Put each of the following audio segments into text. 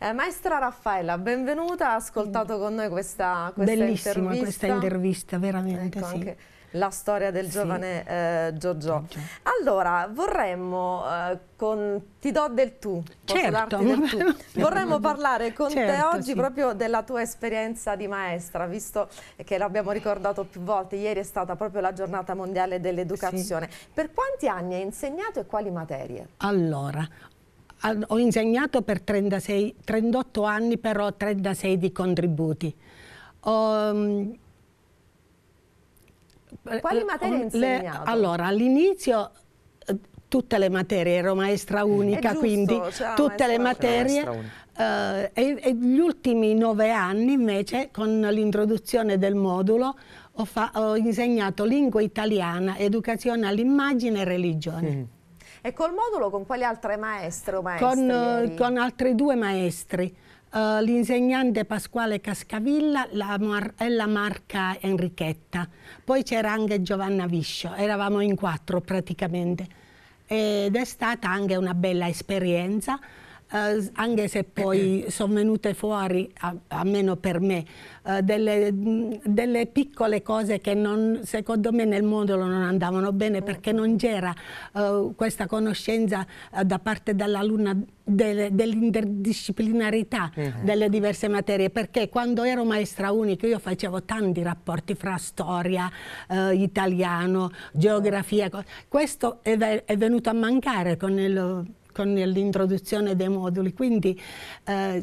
Eh, maestra Raffaella, benvenuta, ha ascoltato con noi questa, questa Bellissima intervista. questa intervista, veramente ecco, sì. Anche la storia del giovane sì. eh, Giorgio. Giorgio. Allora, vorremmo, eh, con, ti do del tu, certo. del tu. vorremmo parlare con certo, te oggi sì. proprio della tua esperienza di maestra, visto che l'abbiamo ricordato più volte, ieri è stata proprio la giornata mondiale dell'educazione. Sì. Per quanti anni hai insegnato e quali materie? Allora, ho insegnato per 36, 38 anni, però 36 di contributi. Um, Quali eh, materie insegnato? Le, allora, all'inizio eh, tutte le materie, ero maestra mm. unica, giusto, quindi tutte le materie. Eh, e, e, gli ultimi nove anni invece, con l'introduzione del modulo, ho, ho, insegnato lingua italiana, educazione all'immagine e religione. Mm. E col modulo con quali altre maestre o maestri? Con, eh, con altre due maestri. Uh, l'insegnante Pasquale Cascavilla la e la Marca Enrichetta. Poi c'era anche Giovanna Viscio, eravamo in quattro praticamente. Ed è stata anche una bella esperienza eh, anche se poi sono venute fuori, a, almeno per me, eh, delle, delle, piccole cose che non, secondo me nel modulo non andavano bene perché non c'era eh, questa conoscenza eh, da parte dell'alunna dell'interdisciplinarità mm-hmm. delle diverse materie perché quando ero maestra unica io facevo tanti rapporti fra storia, eh, italiano, geografia, questo è, è venuto a mancare con il con l'introduzione dei moduli. Quindi, eh,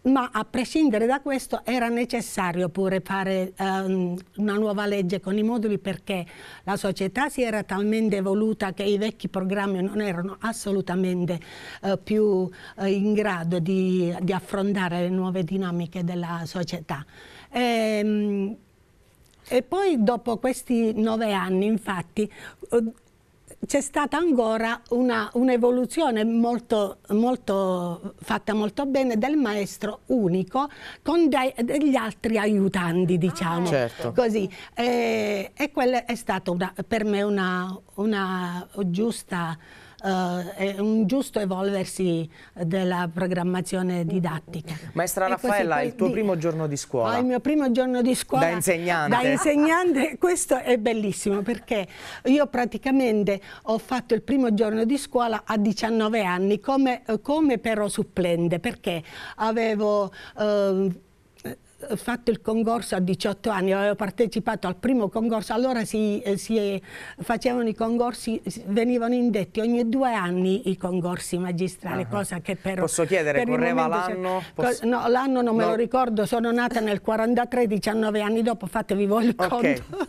ma a prescindere da questo era necessario pure fare um, una nuova legge con i moduli perché la società si era talmente evoluta che i vecchi programmi non erano assolutamente uh, più uh, in grado di, di, affrontare le nuove dinamiche della società. E, um, e poi dopo questi nove anni, infatti, c'è stata ancora un'evoluzione un molto, molto, fatta molto bene del maestro unico con de degli altri aiutanti, diciamo. Ah, certo. Così. E, eh, e quella è stata una, per me una, una giusta eh, è un giusto evolversi della programmazione didattica. Maestra Raffaella, così, il tuo di, primo giorno di scuola. Oh, il mio primo giorno di scuola. Da insegnante. Da insegnante, questo è bellissimo perché io praticamente ho fatto il primo giorno di scuola a 19 anni come, come però supplente perché avevo... Eh, fatto il concorso a 18 anni, avevo partecipato al primo concorso, allora si, eh, si eh, facevano i concorsi, venivano indetti ogni due anni i concorsi magistrali, uh ah, -huh. Ah. cosa che però... Posso chiedere, per correva l'anno? Posso... No, l'anno non no. me lo ricordo, sono nata nel 43, 19 anni dopo, fatevi voi il okay. conto.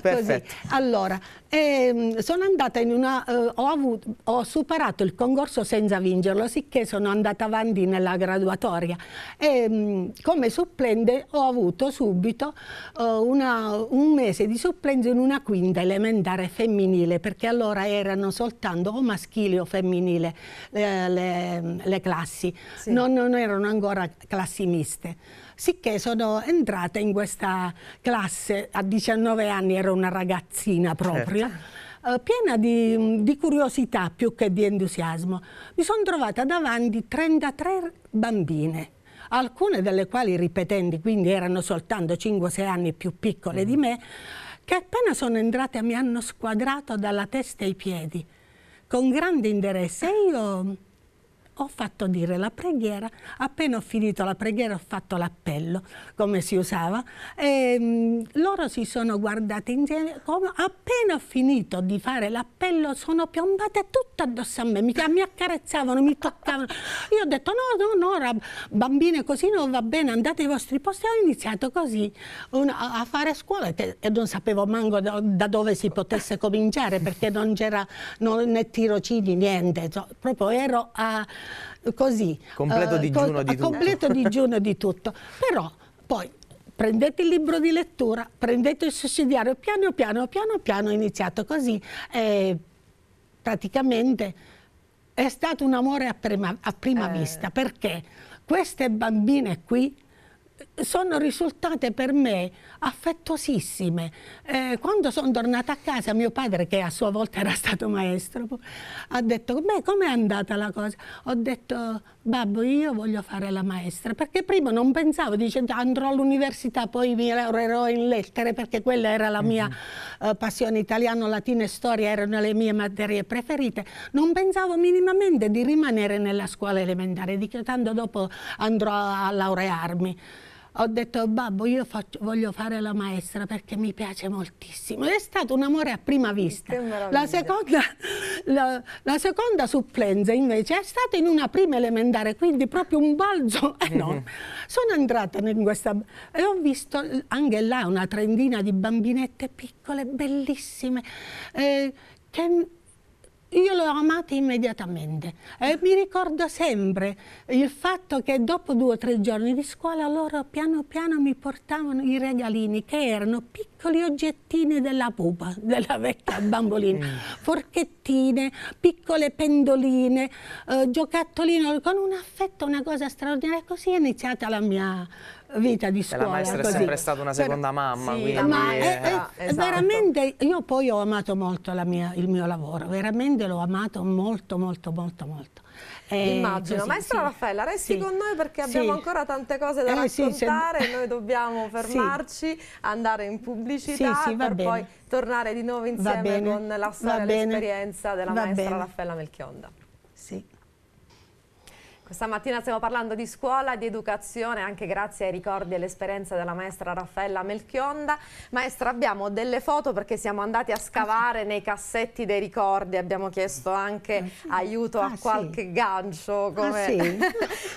Perfetto. Così. Allora, e ehm, sono andata in una, eh, ho, avuto, ho, superato il concorso senza vincerlo, sicché sono andata avanti nella graduatoria e ehm, come supplente ho avuto subito eh, una, un mese di supplenza in una quinta elementare femminile, perché allora erano soltanto o maschile o femminile le, eh, le, le classi, sì. non, non erano ancora classi miste sicché sono entrata in questa classe, a 19 anni ero una ragazzina proprio, certo. Eh, piena di, di curiosità più che di entusiasmo. Mi sono trovata davanti 33 bambine alcune delle quali ripetenti, quindi erano soltanto 5-6 anni più piccole mm. di me, che appena sono entrate mi hanno squadrato dalla testa ai piedi con grande interesse. E io ho fatto dire la preghiera, appena ho finito la preghiera ho fatto l'appello, come si usava, e, ehm, loro si sono guardate insieme, come, appena ho finito di fare l'appello sono piombate tutte addosso a me, mi, mi accarezzavano, mi toccavano, io ho detto no, no, no, bambine così non va bene, andate ai vostri posti, ho iniziato così una, a fare scuola e non sapevo manco da, da dove si potesse cominciare perché non c'era né tirocini, niente, proprio ero a così. Completo uh, digiuno co di tutto. Completo digiuno di tutto. Però poi prendete il libro di lettura, prendete il sussidiario, piano piano, piano piano ho iniziato così. Eh, praticamente è stato un amore a prima, a prima eh. vista perché queste bambine qui sono risultate per me affettuosissime. Eh, quando sono tornata a casa, mio padre, che a sua volta era stato maestro, ha detto, beh, com'è andata la cosa? Ho detto, babbo, io voglio fare la maestra, perché prima non pensavo, dicendo andrò all'università, poi mi laureerò in lettere, perché quella era la mia mm -hmm. eh, passione, italiano, latino e storia erano le mie materie preferite. Non pensavo minimamente di rimanere nella scuola elementare, dico, tanto dopo andrò a laurearmi ho detto babbo io faccio, voglio fare la maestra perché mi piace moltissimo è stato un amore a prima vista la seconda, la, la seconda, supplenza invece è stata in una prima elementare quindi proprio un balzo enorme eh, eh. sono entrata in questa e ho visto anche là una trentina di bambinette piccole bellissime eh, che io l'ho amata immediatamente e mi ricordo sempre il fatto che dopo due o tre giorni di scuola loro piano piano mi portavano i regalini che erano piccoli oggettini della pupa, della vecchia bambolina, mm. forchettine, piccole pendoline, eh, giocattolino con un affetto, una cosa straordinaria. Così è iniziata la mia vita di cioè, scuola. La maestra così. è sempre stata una seconda per... mamma. Sì, quindi... ma è, è, eh, esatto. veramente io poi ho amato molto mia, il mio lavoro, veramente l'ho amato molto molto molto molto. Eh, Immagino, così, maestra sì. Raffaella, resti sì. con noi perché abbiamo sì. ancora tante cose da eh, raccontare, noi dobbiamo fermarci, andare in pubblicità per poi tornare di nuovo insieme con la storia e l'esperienza della va maestra bene. Raffaella Melchionda. Questa mattina stiamo parlando di scuola, di educazione, anche grazie ai ricordi e all'esperienza della maestra Raffaella Melchionda. Maestra, abbiamo delle foto perché siamo andati a ah, scavare nei cassetti dei ricordi, abbiamo chiesto anche mm. aiuto a ah, qualche gancio, ah, come ah, sì.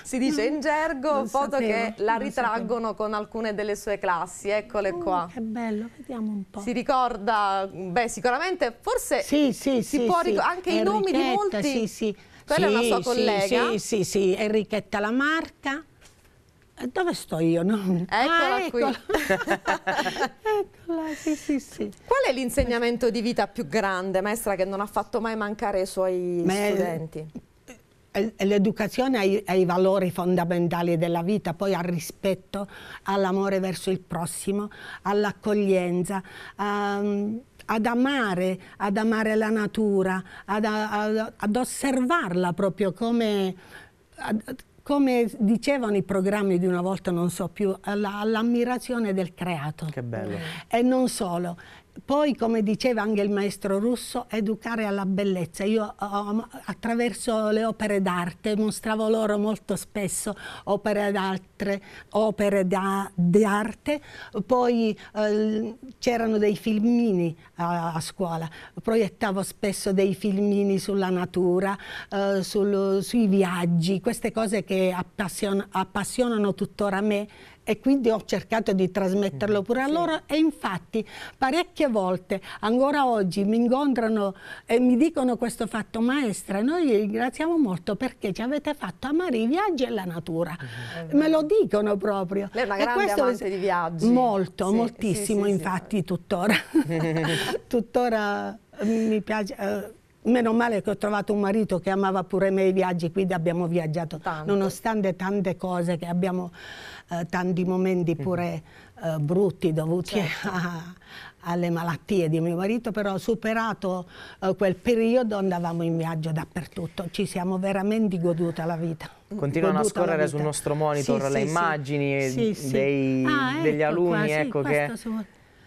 si dice in gergo, foto che la ritraggono con alcune delle sue classi, eccole oh, qua. che bello, vediamo un po'. Si ricorda, beh sicuramente, forse si può ricordare anche i nomi di molti. Sì, sì. Quella sì, è una sua collega? Sì, sì, sì, Enrichetta Lamarca. Eh, dove sto io? No? Eccola, ah, eccola. eccola sì, sì, sì. Qual è l'insegnamento di vita più grande, maestra, che non ha fatto mai mancare i suoi Ma studenti? Eh, eh, l'educazione ai, ai, valori fondamentali della vita, poi al rispetto, all'amore verso il prossimo, all'accoglienza, um, ad amare, ad amare la natura, ad, ad, ad osservarla proprio come, come dicevano i programmi di una volta, non so più, all'ammirazione del creato. Che bello. E non solo. Poi, come diceva anche il maestro russo, educare alla bellezza. Io eh, attraverso le opere d'arte mostravo loro molto spesso opere d'arte, opere d'arte. Poi eh, c'erano dei filmini a, eh, a, scuola, proiettavo spesso dei filmini sulla natura, eh, sul, sui viaggi, queste cose che appassion appassionano tuttora me e quindi ho cercato di trasmetterlo mm, pure a loro e infatti parecchie volte ancora oggi mi incontrano e mi dicono questo fatto maestra noi vi ringraziamo molto perché ci avete fatto amare i viaggi e la natura mm. me lo dicono proprio lei è una grande questo, amante di viaggi molto, sì, moltissimo sì, infatti tuttora tuttora mi piace eh, Meno male che ho trovato un marito che amava pure me i viaggi, quindi abbiamo viaggiato Tanto. nonostante tante cose che abbiamo eh, tanti momenti pure eh, brutti dovuti certo. a, alle malattie di mio marito, però superato eh, quel periodo andavamo in viaggio dappertutto, ci siamo veramente goduta la vita. Continuano a scorrere sul nostro monitor sì, le sì, immagini sì, dei, ah, ecco degli ecco alunni qua, ecco che... Su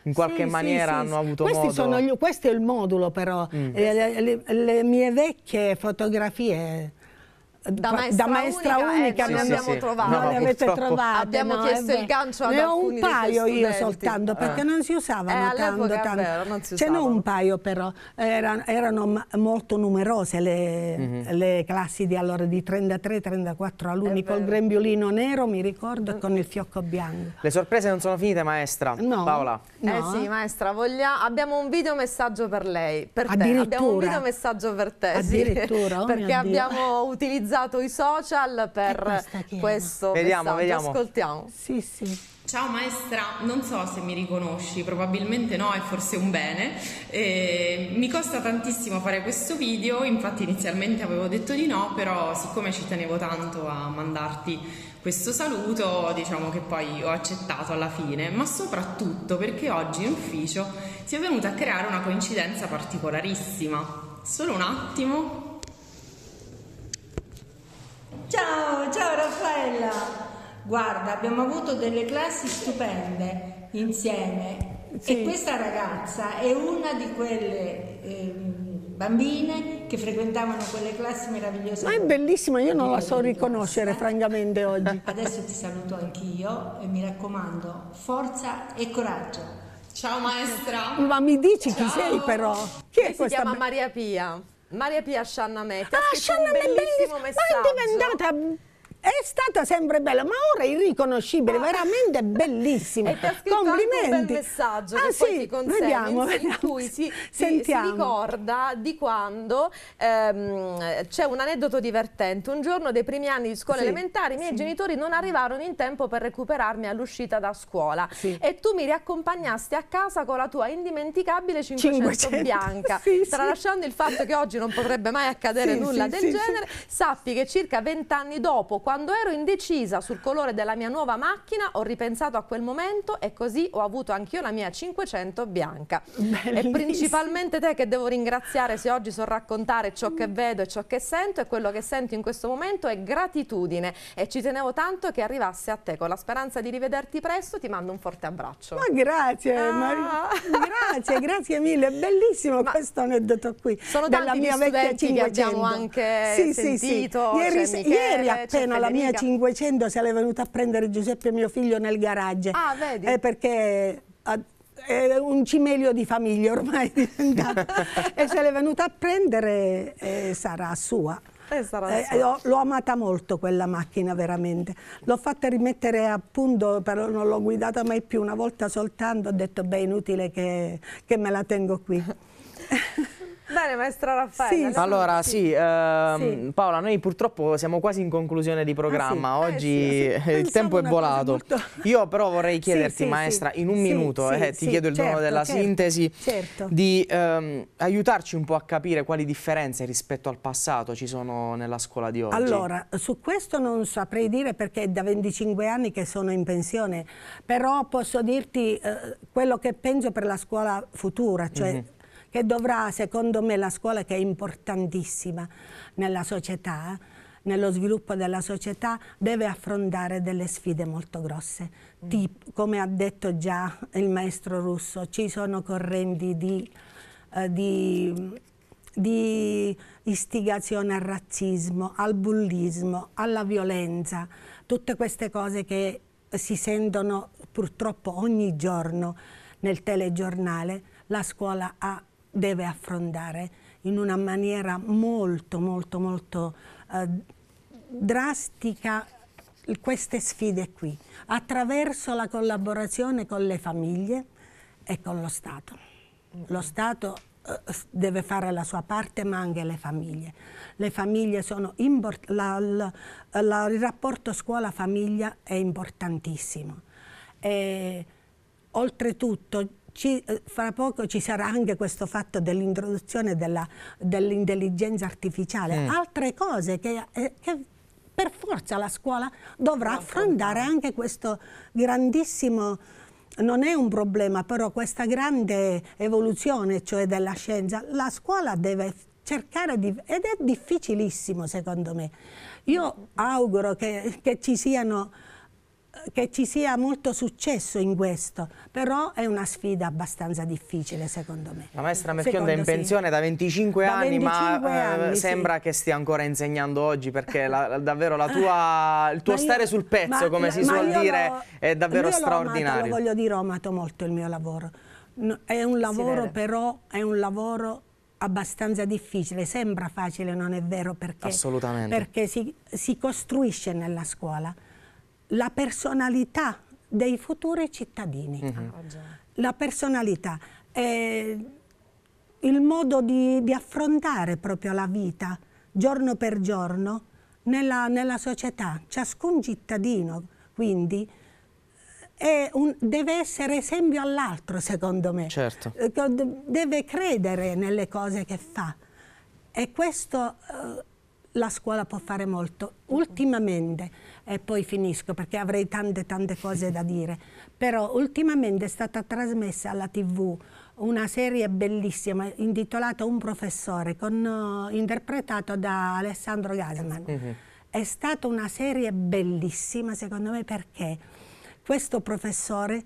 in qualche sì, maniera sì, hanno sì. avuto Questi modo. Sono, questo è il modulo però, mm. Eh, le, le, le, mie vecchie fotografie da maestra, da maestra unica, unica eh, non sì, abbiamo sì. trovato. No, avete trovate. Abbiamo no, chiesto eh, il gancio ad Ne ho un paio io soltanto, eh. perché non si usavano eh, tanto. tanto. Vero, si cioè, usavano. non un paio però, erano, erano molto numerose le, mm -hmm. le, classi di allora, di 33-34 alunni, col grembiolino nero, mi ricordo, e mm. con il fiocco bianco. Le sorprese non sono finite, maestra. No. Paola. No. Eh sì, maestra, voglia... abbiamo un videomessaggio per lei, per te. Abbiamo un videomessaggio per te, Addirittura, sì. oh perché abbiamo utilizzato utilizzato i social per questo vediamo, messaggio. Vediamo. Ascoltiamo. Sì, sì. Ciao maestra, non so se mi riconosci, probabilmente no, è forse un bene. Eh, mi costa tantissimo fare questo video, infatti inizialmente avevo detto di no, però siccome ci tenevo tanto a mandarti questo saluto, diciamo che poi ho accettato alla fine, ma soprattutto perché oggi in ufficio si è venuta a creare una coincidenza particolarissima. Solo un attimo, Ciao, ciao Raffaella! Guarda, abbiamo avuto delle classi stupende insieme sì. e questa ragazza è una di quelle eh, bambine che frequentavano quelle classi meravigliose. Ma è bellissima, io non la so riconoscere classe. francamente oggi. Adesso ti saluto anch'io e mi raccomando, forza e coraggio. Ciao maestra. Ma mi dici Ciao. chi sei però? Chi è Lei questa? Si chiama Maria Pia. Maria Pia Sciannamè, ti ah, ha scritto Sciannamè, un bellissimo messaggio. Ma è diventata è stata sempre bella, ma ora è irriconoscibile, ah. veramente bellissima. E ti un bel messaggio ah, che sì, poi ti consegno, vediamo, in, vediamo. in cui si, si, si, ricorda di quando ehm, c'è un aneddoto divertente. Un giorno dei primi anni di scuola sì, elementare i miei sì. genitori non arrivarono in tempo per recuperarmi all'uscita da scuola sì. e tu mi riaccompagnasti a casa con la tua indimenticabile 500, 500. bianca. tralasciando il fatto che oggi non potrebbe mai accadere nulla del genere, sappi che circa vent'anni dopo, quando quando ero indecisa sul colore della mia nuova macchina ho ripensato a quel momento e così ho avuto anch'io la mia 500 bianca. Bellissimo. E principalmente te che devo ringraziare se oggi so raccontare ciò che vedo e ciò che sento e quello che sento in questo momento è gratitudine e ci tenevo tanto che arrivasse a te con la speranza di rivederti presto ti mando un forte abbraccio. Ma grazie, ah. Maria. grazie, grazie mille, è bellissimo Ma questo aneddoto qui. Sono dalla mia vecchia 500. che abbiamo anche sì, sentito. Sì, sì. Ieri, ieri appena la la mia 500 se l'è venuta a prendere Giuseppe mio figlio nel garage. Ah, vedi? Eh, perché è un cimelio di famiglia ormai diventato. e se l'è venuta a prendere eh, sarà sua. Eh, eh l'ho amata molto quella macchina veramente l'ho fatta rimettere a punto però non l'ho guidata mai più una volta soltanto ho detto beh inutile che, che me la tengo qui Bene, maestra Raffaella. Sì, allora, sì, ehm, sì, Paola, noi purtroppo siamo quasi in conclusione di programma. Ah, sì. Oggi eh, il tempo è volato. Molto... Io però vorrei chiederti, maestra, in un minuto, eh, ti chiedo il dono certo, della certo, sintesi, certo. di ehm, aiutarci un po' a capire quali differenze rispetto al passato ci sono nella scuola di oggi. Allora, su questo non saprei dire perché è da 25 anni che sono in pensione, però posso dirti eh, quello che penso per la scuola futura, cioè mm -hmm che dovrà, secondo me, la scuola che è importantissima nella società, nello sviluppo della società, deve affrontare delle sfide molto grosse. Mm. Tipo, come ha detto già il maestro russo, ci sono correnti di, eh, di, di istigazione al razzismo, al bullismo, alla violenza, tutte queste cose che si sentono purtroppo ogni giorno nel telegiornale, la scuola ha deve affrontare in una maniera molto, molto, molto eh, drastica queste sfide qui, attraverso la collaborazione con le famiglie e con lo Stato. Lo Stato eh, deve fare la sua parte ma anche le famiglie. Le famiglie sono la, la, la, il rapporto scuola-famiglia è importantissimo. E, oltretutto ci, eh, fra poco ci sarà anche questo fatto dell'introduzione dell'intelligenza dell artificiale, mm. altre cose che, eh, che per forza la scuola dovrà affrontare anche questo grandissimo non è un problema, però questa grande evoluzione, cioè della scienza, la scuola deve cercare di... ed è difficilissimo secondo me. Io auguro che, che ci siano che ci sia molto successo in questo, però è una sfida abbastanza difficile secondo me. La maestra Merchionda è in pensione sì. da 25 da anni, 25 ma eh, anni, eh, sì. sembra che stia ancora insegnando oggi perché la, davvero tua, il tuo io, stare sul pezzo, ma, come si suol dire, è davvero straordinario. Io voglio dire, ho amato molto il mio lavoro. è un lavoro però, è un lavoro abbastanza difficile, sembra facile, non è vero perché, Assolutamente. perché si, si costruisce nella scuola la personalità dei futuri cittadini. Mm -hmm. La personalità, eh, il modo di, di, affrontare proprio la vita giorno per giorno nella, nella società. Ciascun cittadino, quindi, un, deve essere esempio all'altro, secondo me. Certo. Eh, deve credere nelle cose che fa. E questo... Eh, la scuola può fare molto. Ultimamente, e poi finisco perché avrei tante tante cose da dire, però ultimamente è stata trasmessa alla tv una serie bellissima intitolata Un professore, con, uh, interpretato da Alessandro Gassman. Mm -hmm. È stata una serie bellissima secondo me perché questo professore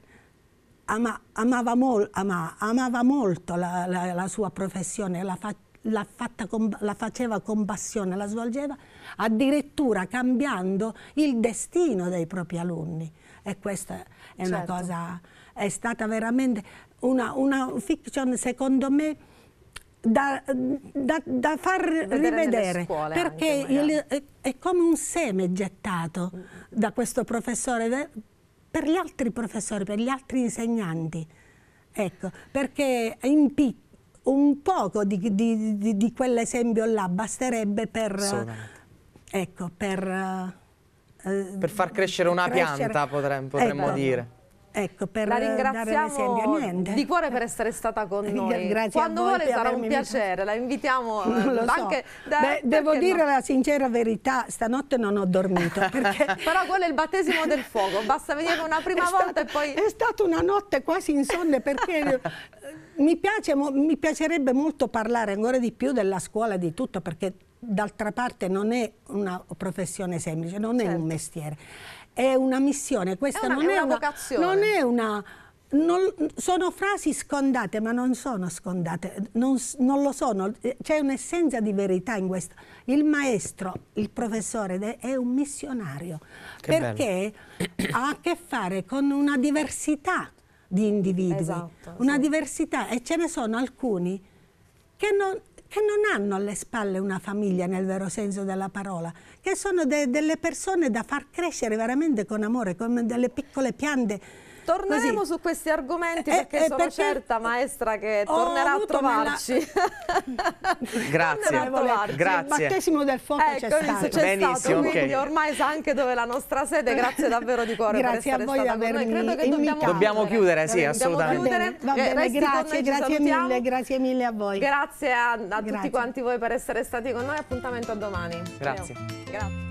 ama, amava, mol, ama, amava, molto la, la, la sua professione, la faccia la, con, la, faceva con passione, la svolgeva, addirittura cambiando il destino dei propri alunni. E questa è certo. una cosa, è stata veramente una, una fiction, secondo me, da, da, da far rivedere, rivedere perché il, è, è, come un seme gettato mm. da questo professore per gli altri professori, per gli altri insegnanti. Ecco, perché in un poco di, di, di, di quell'esempio là basterebbe per, ecco, per, eh, eh, per far crescere una crescere. pianta potremmo, potremmo ecco. dire. Ecco, per la ringraziamo di cuore per essere stata con noi. Grazie Quando vuole sarà un piacere, la invitiamo non anche so. da, Beh, Devo dire no? la sincera verità, stanotte non ho dormito. Però quello è il battesimo del fuoco, basta venire una prima è volta stato, e poi... È stata una notte quasi insonne perché... Mi, piace, mi piacerebbe molto parlare ancora di più della scuola di tutto perché d'altra parte non è una professione semplice, non certo. è un certo. mestiere, è una missione, questa è una, non, è, è una, vocazione. non è una... Non, sono frasi scondate, ma non sono scondate, non, non lo sono, eh, c'è un'essenza di verità in questo. Il maestro, il professore è un missionario che perché bello. ha a che fare con una diversità, di individui, esatto, una sì. diversità e ce ne sono alcuni che non, che non, hanno alle spalle una famiglia nel vero senso della parola, che sono de, delle persone da far crescere veramente con amore, come delle piccole piante Torneremo Così. su questi argomenti eh, perché eh, sono perché... certa maestra che tornerà a trovarci. Nella... grazie, a trovarci. grazie. Il battesimo del fuoco ecco, c'è stato. Benissimo, stato, okay. quindi ormai sa anche dove è la nostra sede. Grazie davvero di cuore grazie per essere stato con noi. Credo che dobbiamo, dobbiamo chiudere, sì, assolutamente. Va eh, bene, va bene grazie, grazie mille, grazie mille a voi. Grazie a, a tutti quanti voi per essere stati con noi. Appuntamento a domani. Grazie. Ciao. Grazie.